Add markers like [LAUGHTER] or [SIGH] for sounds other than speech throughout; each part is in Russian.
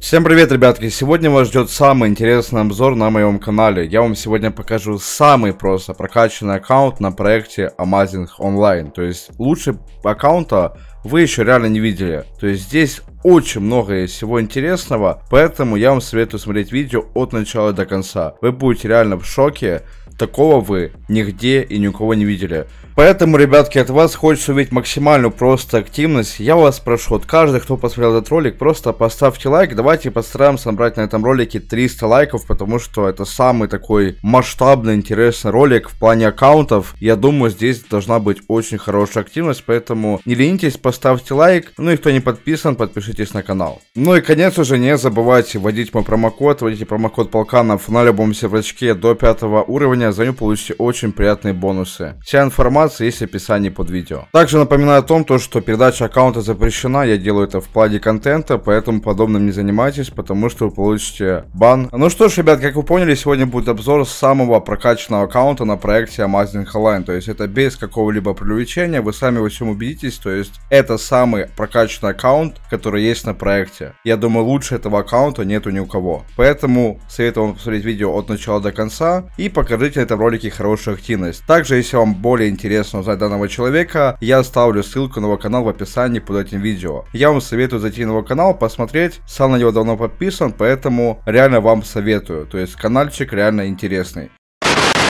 Всем привет, ребятки! Сегодня вас ждет самый интересный обзор на моем канале. Я вам сегодня покажу самый просто прокачанный аккаунт на проекте Amazing Online. То есть лучше аккаунта вы еще реально не видели. То есть здесь очень много всего интересного, поэтому я вам советую смотреть видео от начала до конца. Вы будете реально в шоке Такого вы нигде и ни у кого не видели. Поэтому, ребятки, от вас хочется увидеть максимальную просто активность. Я вас прошу, от каждого, кто посмотрел этот ролик, просто поставьте лайк. Давайте постараемся набрать на этом ролике 300 лайков, потому что это самый такой масштабный, интересный ролик в плане аккаунтов. Я думаю, здесь должна быть очень хорошая активность, поэтому не ленитесь, поставьте лайк. Ну и кто не подписан, подпишитесь на канал. Ну и, конечно же, не забывайте вводить мой промокод. Вводите промокод Полканов на любом сервачке до 5 уровня обновления за получите очень приятные бонусы. Вся информация есть в описании под видео. Также напоминаю о том, то, что передача аккаунта запрещена, я делаю это в плане контента, поэтому подобным не занимайтесь, потому что вы получите бан. Ну что ж, ребят, как вы поняли, сегодня будет обзор самого прокачанного аккаунта на проекте Amazing Online, то есть это без какого-либо привлечения, вы сами во всем убедитесь, то есть это самый прокачанный аккаунт, который есть на проекте. Я думаю, лучше этого аккаунта нету ни у кого. Поэтому советую вам посмотреть видео от начала до конца и покажите на этом ролике хорошую активность. Также, если вам более интересно узнать данного человека, я оставлю ссылку на его канал в описании под этим видео. Я вам советую зайти на его канал, посмотреть, сам на него давно подписан, поэтому реально вам советую, то есть каналчик реально интересный.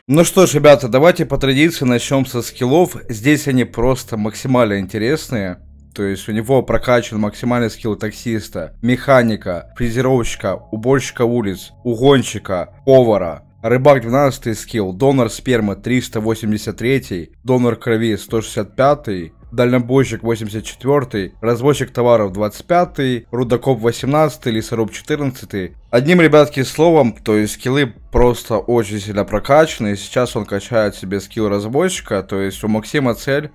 Ну что ж, ребята, давайте по традиции начнем со скиллов. Здесь они просто максимально интересные. То есть у него прокачан максимальный скилл таксиста, механика, фрезеровщика, уборщика улиц, угонщика, повара, Рыбак 12 скилл, донор спермы 383, донор крови 165, дальнобойщик 84, развозчик товаров 25, рудокоп 18, лесоруб 14. Одним, ребятки, словом, то есть скиллы просто очень сильно прокачаны. Сейчас он качает себе скилл разбойщика, то есть у Максима цель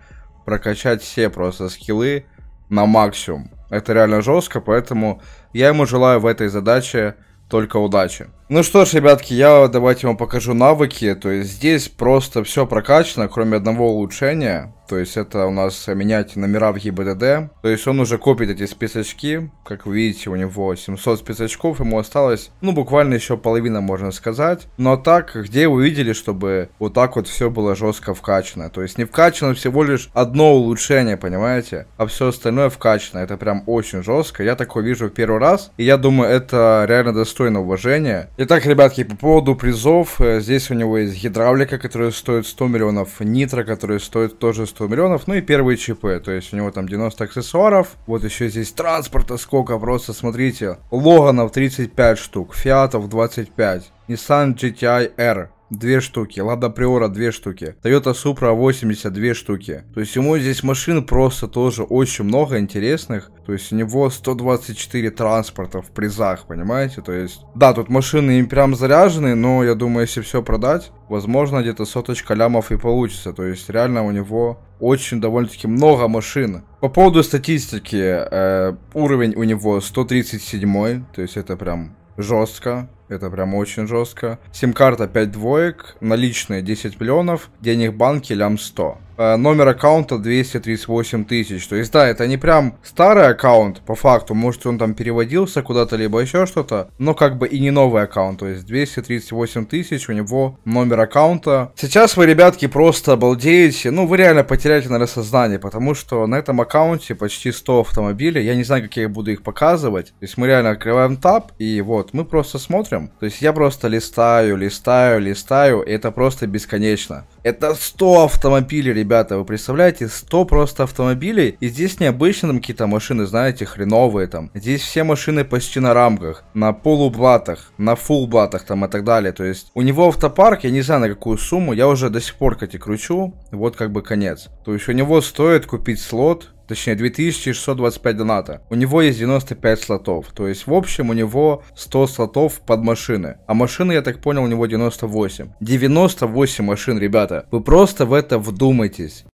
прокачать все просто скиллы на максимум. Это реально жестко, поэтому я ему желаю в этой задаче только удачи. Ну что ж, ребятки, я давайте вам покажу навыки. То есть здесь просто все прокачано, кроме одного улучшения. То есть это у нас менять номера в ЕБДД. То есть он уже копит эти списочки. Как вы видите, у него 700 списочков, ему осталось, ну, буквально еще половина, можно сказать. Но ну, а так, где вы видели, чтобы вот так вот все было жестко вкачано? То есть не вкачано всего лишь одно улучшение, понимаете? А все остальное вкачано. Это прям очень жестко. Я такое вижу в первый раз. И я думаю, это реально достойно уважения. Итак, ребятки, по поводу призов, э, здесь у него есть гидравлика, которая стоит 100 миллионов, нитро, которая стоит тоже 100 миллионов, ну и первые ЧП, то есть у него там 90 аксессуаров, вот еще здесь транспорта сколько, просто смотрите, Логанов 35 штук, Фиатов 25, Nissan GTI R две штуки, Лада Приора две штуки, Toyota Supra 82 штуки. То есть ему здесь машин просто тоже очень много интересных. То есть у него 124 транспорта в призах, понимаете? То есть, да, тут машины им прям заряжены, но я думаю, если все продать, возможно, где-то соточка лямов и получится. То есть, реально у него очень довольно-таки много машин. По поводу статистики, э, уровень у него 137, то есть это прям жестко. Это прям очень жестко. Сим-карта 5 двоек, наличные 10 миллионов, денег банки лям 100. Э, номер аккаунта 238 тысяч. То есть, да, это не прям старый аккаунт, по факту. Может, он там переводился куда-то, либо еще что-то. Но как бы и не новый аккаунт. То есть, 238 тысяч у него номер аккаунта. Сейчас вы, ребятки, просто обалдеете. Ну, вы реально потеряете, наверное, сознание. Потому что на этом аккаунте почти 100 автомобилей. Я не знаю, как я буду их показывать. То есть, мы реально открываем таб. И вот, мы просто смотрим мыслям. То есть я просто листаю, листаю, листаю, и это просто бесконечно. Это 100 автомобилей, ребята, вы представляете? 100 просто автомобилей, и здесь необычно какие-то машины, знаете, хреновые там. Здесь все машины почти на рамках, на полублатах, на фулблатах там и так далее. То есть у него автопарк, я не знаю на какую сумму, я уже до сих пор, кстати, кручу, вот как бы конец. То есть у него стоит купить слот Точнее, 2625 доната. У него есть 95 слотов. То есть, в общем, у него 100 слотов под машины. А машины, я так понял, у него 98. 98 машин, ребята. Вы просто в это вдумайтесь.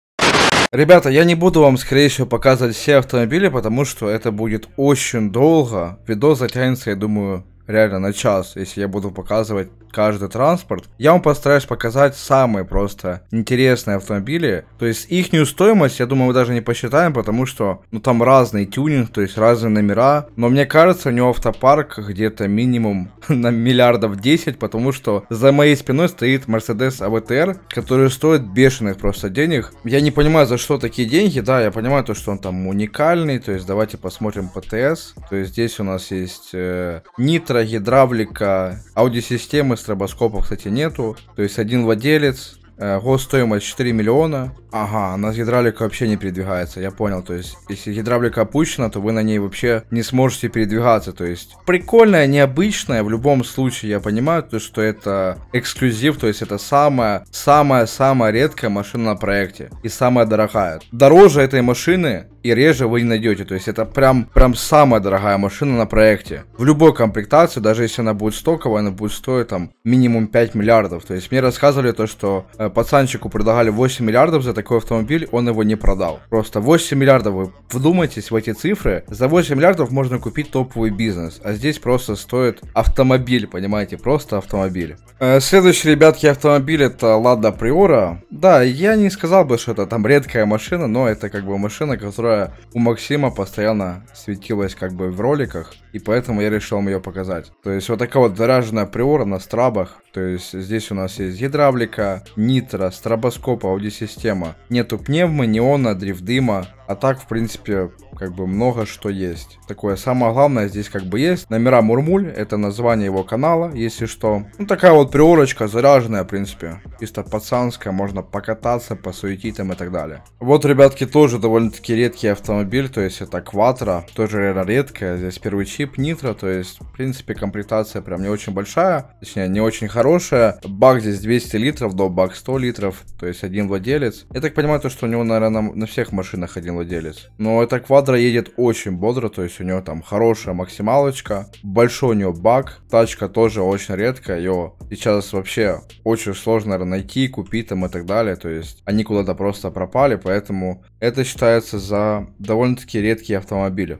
Ребята, я не буду вам, скорее всего, показывать все автомобили, потому что это будет очень долго. Видос затянется, я думаю, реально на час, если я буду показывать каждый транспорт, я вам постараюсь показать самые просто интересные автомобили. То есть их стоимость, я думаю, мы даже не посчитаем, потому что ну, там разный тюнинг, то есть разные номера. Но мне кажется, у него автопарк где-то минимум [LAUGHS] на миллиардов 10, потому что за моей спиной стоит Mercedes AVTR, который стоит бешеных просто денег. Я не понимаю, за что такие деньги, да, я понимаю то, что он там уникальный, то есть давайте посмотрим ПТС. То есть здесь у нас есть э, нитро, гидравлика, аудиосистемы стробоскопа, кстати, нету. То есть один владелец, э, госстоимость 4 миллиона. Ага, у а нас гидравлика вообще не передвигается, я понял. То есть, если гидравлика опущена, то вы на ней вообще не сможете передвигаться. То есть, прикольная, необычная. В любом случае, я понимаю, то, что это эксклюзив, то есть, это самая, самая, самая редкая машина на проекте. И самая дорогая. Дороже этой машины и реже вы не найдете. То есть это прям, прям самая дорогая машина на проекте. В любой комплектации, даже если она будет стоковая, она будет стоить там минимум 5 миллиардов. То есть мне рассказывали то, что э, пацанчику предлагали 8 миллиардов за такой автомобиль, он его не продал. Просто 8 миллиардов, вы вдумайтесь в эти цифры, за 8 миллиардов можно купить топовый бизнес, а здесь просто стоит автомобиль, понимаете, просто автомобиль. Э, следующий, ребятки, автомобиль это Лада Приора. Да, я не сказал бы, что это там редкая машина, но это как бы машина, которая которая у Максима постоянно светилась как бы в роликах, и поэтому я решил вам ее показать. То есть вот такая вот заряженная приора на страбах, то есть здесь у нас есть гидравлика, нитро, стробоскоп, аудиосистема. Нету пневмы, неона, дрифт дыма, а так в принципе как бы много что есть. Такое самое главное здесь как бы есть. Номера Мурмуль, это название его канала, если что. Ну такая вот приорочка, заряженная, в принципе. Чисто пацанская, можно покататься, посуетить там и так далее. Вот, ребятки, тоже довольно-таки редкий автомобиль, то есть это Кватро, тоже редкая. Здесь первый чип Нитро, то есть, в принципе, комплектация прям не очень большая, точнее, не очень хорошая. Бак здесь 200 литров, до бак 100 литров, то есть один владелец. Я так понимаю, то, что у него, наверное, на, на всех машинах один владелец. Но это Квадро Мадра едет очень бодро, то есть у него там хорошая максималочка, большой у него баг, тачка тоже очень редкая, ее сейчас вообще очень сложно наверное, найти, купить там и так далее, то есть они куда-то просто пропали, поэтому это считается за довольно-таки редкие автомобили.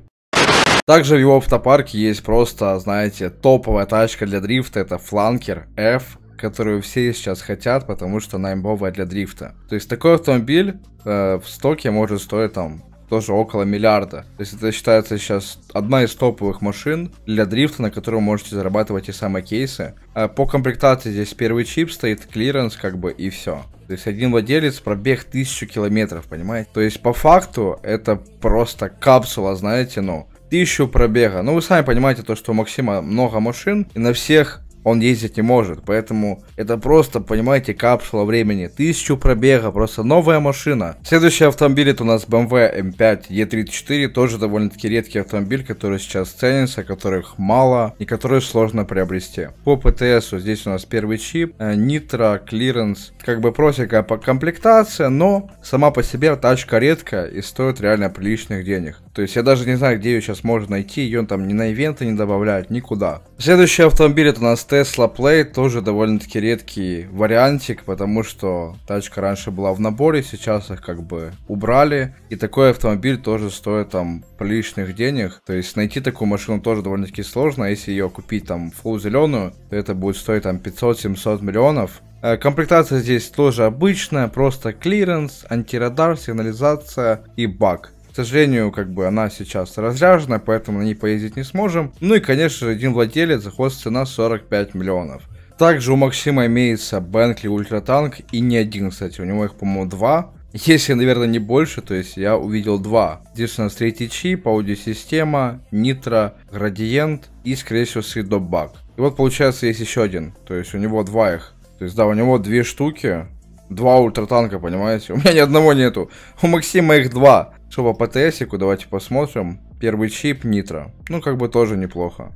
Также в его автопарке есть просто, знаете, топовая тачка для дрифта, это фланкер F, которую все сейчас хотят, потому что она имбовая для дрифта. То есть такой автомобиль э, в стоке может стоить там тоже около миллиарда. То есть это считается сейчас одна из топовых машин для дрифта, на которую можете зарабатывать и самые кейсы. А по комплектации здесь первый чип стоит, клиренс как бы и все. То есть один владелец пробег тысячу километров, понимаете? То есть по факту это просто капсула, знаете, ну, тысячу пробега. Ну, вы сами понимаете то, что у Максима много машин, и на всех он ездить не может. Поэтому это просто, понимаете, капсула времени. Тысячу пробега, просто новая машина. Следующий автомобиль это у нас BMW M5 E34, тоже довольно-таки редкий автомобиль, который сейчас ценится, которых мало и который сложно приобрести. По ПТС здесь у нас первый чип, Nitro, э, Clearance, как бы просекая по комплектация, но сама по себе тачка редкая и стоит реально приличных денег. То есть я даже не знаю, где ее сейчас можно найти, ее там ни на ивенты не добавляют, никуда. Следующий автомобиль это у нас Tesla Play тоже довольно-таки редкий вариантик, потому что тачка раньше была в наборе, сейчас их как бы убрали. И такой автомобиль тоже стоит там приличных денег. То есть найти такую машину тоже довольно-таки сложно. А если ее купить там фул зеленую, то это будет стоить там 500-700 миллионов. Э, комплектация здесь тоже обычная, просто клиренс, антирадар, сигнализация и бак сожалению, как бы она сейчас разряжена, поэтому на ней поездить не сможем. Ну и, конечно, один владелец, заход цена 45 миллионов. Также у Максима имеется Бентли Ультратанк и не один, кстати, у него их, по-моему, два. Если, наверное, не больше, то есть я увидел два. Здесь у нас третий чип, аудиосистема, нитро, градиент и, скорее всего, средобак. И вот, получается, есть еще один, то есть у него два их. То есть, да, у него две штуки, два ультратанка, понимаете? У меня ни одного нету, у Максима их два. Что по ПТСику, давайте посмотрим. Первый чип Нитро. Ну, как бы тоже неплохо.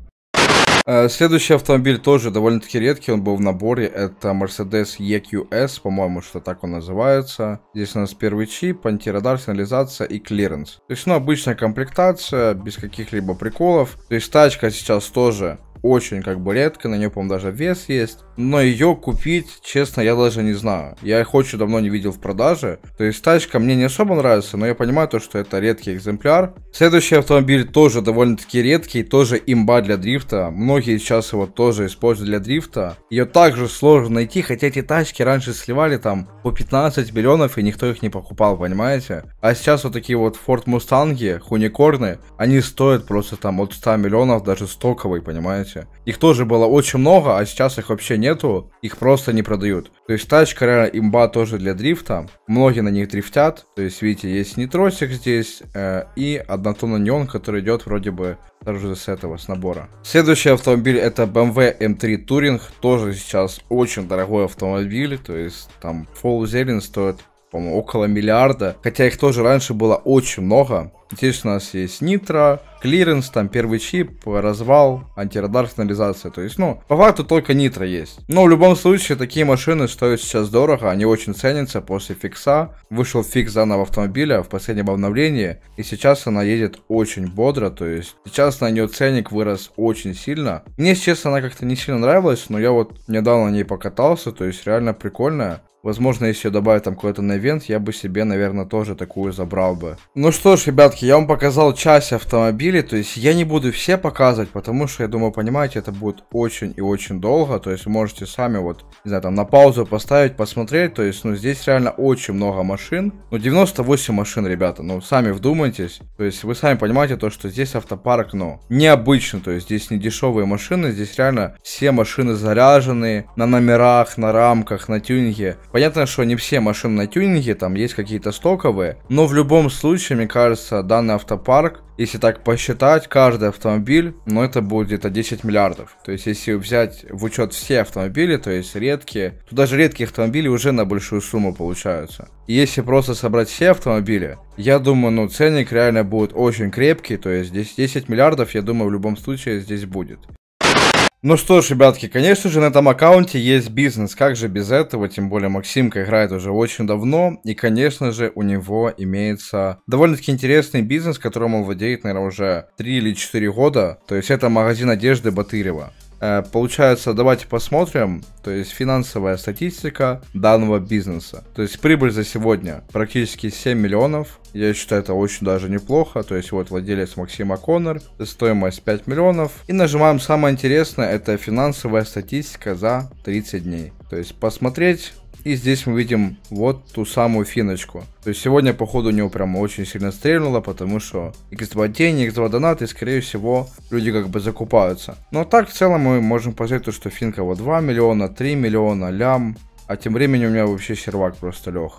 Э, следующий автомобиль тоже довольно-таки редкий, он был в наборе, это Mercedes EQS, по-моему, что так он называется. Здесь у нас первый чип, антирадар, сигнализация и клиренс. То есть, ну, обычная комплектация, без каких-либо приколов. То есть, тачка сейчас тоже очень как бы редко, на нее, по-моему, даже вес есть. Но ее купить, честно, я даже не знаю. Я их очень давно не видел в продаже. То есть тачка мне не особо нравится, но я понимаю то, что это редкий экземпляр. Следующий автомобиль тоже довольно-таки редкий, тоже имба для дрифта. Многие сейчас его тоже используют для дрифта. Ее также сложно найти, хотя эти тачки раньше сливали там по 15 миллионов и никто их не покупал, понимаете? А сейчас вот такие вот Ford Mustang, Хуникорны, они стоят просто там от 100 миллионов, даже стоковые, понимаете? знаете. Их тоже было очень много, а сейчас их вообще нету. Их просто не продают. То есть тачка реально имба тоже для дрифта. Многие на них дрифтят. То есть, видите, есть нитросик здесь э, и однотонный неон, который идет вроде бы также с этого, с набора. Следующий автомобиль это BMW M3 эм эм Touring. Тоже сейчас очень дорогой автомобиль. То есть там Full Zelen стоит, по-моему, около миллиарда. Хотя их тоже раньше было очень много. Здесь у нас есть нитро, клиренс, там первый чип, развал, антирадар, сигнализация. То есть, ну, по факту только нитро есть. Но в любом случае, такие машины стоят сейчас дорого, они очень ценятся после фикса. Вышел фикс данного автомобиля в последнем обновлении, и сейчас она едет очень бодро, то есть сейчас на нее ценник вырос очень сильно. Мне, честно, она как-то не сильно нравилась, но я вот недавно на ней покатался, то есть реально прикольная. Возможно, если ее добавить там какой-то на ивент, я бы себе, наверное, тоже такую забрал бы. Ну что ж, ребятки, я вам показал часть автомобилей, то есть я не буду все показывать, потому что, я думаю, понимаете, это будет очень и очень долго, то есть можете сами вот, не знаю, там на паузу поставить, посмотреть, то есть, ну, здесь реально очень много машин, ну, 98 машин, ребята, ну, сами вдумайтесь, то есть вы сами понимаете то, что здесь автопарк, ну, необычный, то есть здесь не дешевые машины, здесь реально все машины заряжены на номерах, на рамках, на тюнинге, понятно, что не все машины на тюнинге, там есть какие-то стоковые, но в любом случае, мне кажется, данный автопарк, если так посчитать, каждый автомобиль, ну это будет где-то 10 миллиардов. То есть если взять в учет все автомобили, то есть редкие, то даже редкие автомобили уже на большую сумму получаются. И если просто собрать все автомобили, я думаю, ну ценник реально будет очень крепкий, то есть здесь 10 миллиардов, я думаю, в любом случае здесь будет. Ну что ж, ребятки, конечно же, на этом аккаунте есть бизнес. Как же без этого? Тем более Максимка играет уже очень давно. И, конечно же, у него имеется довольно-таки интересный бизнес, которым он владеет, наверное, уже 3 или 4 года. То есть это магазин одежды Батырева. Э, получается, давайте посмотрим, то есть финансовая статистика данного бизнеса. То есть прибыль за сегодня практически 7 миллионов. Я считаю, это очень даже неплохо. То есть вот владелец Максима Коннор, стоимость 5 миллионов. И нажимаем самое интересное, это финансовая статистика за 30 дней. То есть посмотреть и здесь мы видим вот ту самую финочку. То есть сегодня, походу, у него прям очень сильно стрельнуло, потому что x2 тени, x2 донаты, и, скорее всего, люди как бы закупаются. Но так, в целом, мы можем посмотреть, то, что финка вот 2 миллиона, 3 миллиона, лям. А тем временем у меня вообще сервак просто лег.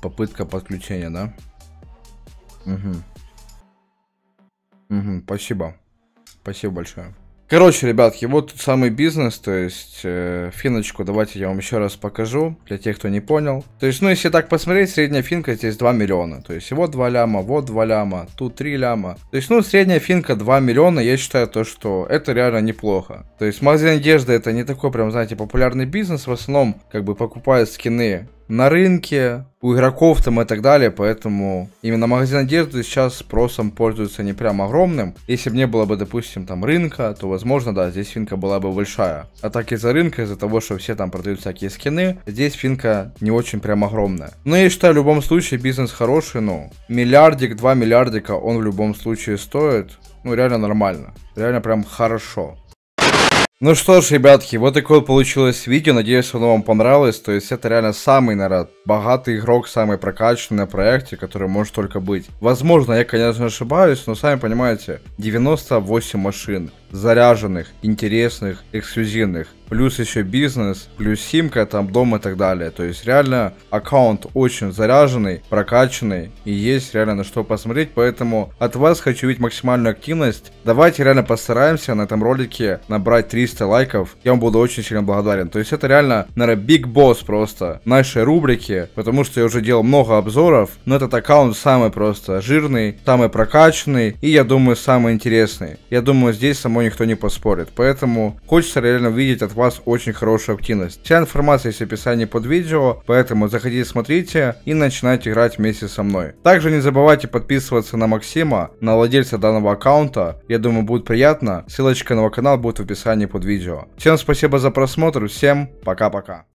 Попытка подключения, да? Угу. Угу, спасибо. Спасибо большое. Короче, ребятки, вот самый бизнес, то есть э, финочку давайте я вам еще раз покажу, для тех, кто не понял. То есть, ну, если так посмотреть, средняя финка здесь 2 миллиона, то есть вот 2 ляма, вот 2 ляма, тут 3 ляма. То есть, ну, средняя финка 2 миллиона, я считаю то, что это реально неплохо. То есть магазин одежды это не такой прям, знаете, популярный бизнес, в основном как бы покупают скины на рынке, у игроков там и так далее, поэтому именно магазин одежды сейчас спросом пользуется не прям огромным. Если бы не было бы, допустим, там рынка, то, возможно, да, здесь финка была бы большая. А так из-за рынка, из-за того, что все там продают всякие скины, здесь финка не очень прям огромная. Но ну, я считаю, в любом случае бизнес хороший, ну, миллиардик, два миллиардика он в любом случае стоит. Ну, реально нормально. Реально прям хорошо. Ну что ж, ребятки, вот такое вот получилось видео, надеюсь, оно вам понравилось, то есть это реально самый, наверное, богатый игрок, самый прокачанный на проекте, который может только быть. Возможно, я, конечно, ошибаюсь, но сами понимаете, 98 машин заряженных, интересных, эксклюзивных. Плюс еще бизнес, плюс симка, там дом и так далее. То есть реально аккаунт очень заряженный, прокачанный и есть реально на что посмотреть. Поэтому от вас хочу видеть максимальную активность. Давайте реально постараемся на этом ролике набрать 300 лайков. Я вам буду очень сильно благодарен. То есть это реально, наверное, биг босс просто нашей рубрики, потому что я уже делал много обзоров, но этот аккаунт самый просто жирный, самый прокачанный и, я думаю, самый интересный. Я думаю, здесь самой этому никто не поспорит. Поэтому хочется реально видеть от вас очень хорошую активность. Вся информация есть в описании под видео, поэтому заходите, смотрите и начинайте играть вместе со мной. Также не забывайте подписываться на Максима, на владельца данного аккаунта. Я думаю, будет приятно. Ссылочка на его канал будет в описании под видео. Всем спасибо за просмотр, всем пока-пока.